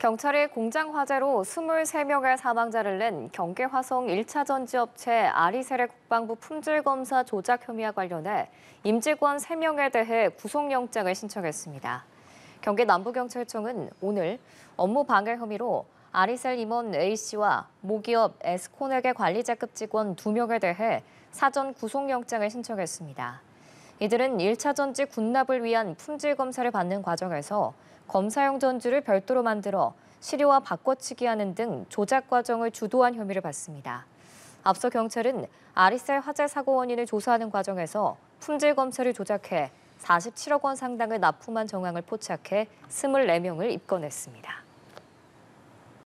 경찰이 공장 화재로 23명의 사망자를 낸 경계 화성 1차 전지업체 아리세레 국방부 품질검사 조작 혐의와 관련해 임직원 3명에 대해 구속영장을 신청했습니다. 경기 남부경찰청은 오늘 업무 방해 혐의로 아리셀 임원 A씨와 모기업 에스콘에게 관리자급 직원 2명에 대해 사전 구속영장을 신청했습니다. 이들은 1차 전지 군납을 위한 품질 검사를 받는 과정에서 검사용 전지를 별도로 만들어 시료와 바꿔치기하는 등 조작 과정을 주도한 혐의를 받습니다. 앞서 경찰은 아리셀 화재 사고 원인을 조사하는 과정에서 품질 검사를 조작해 47억 원 상당을 납품한 정황을 포착해 24명을 입건했습니다.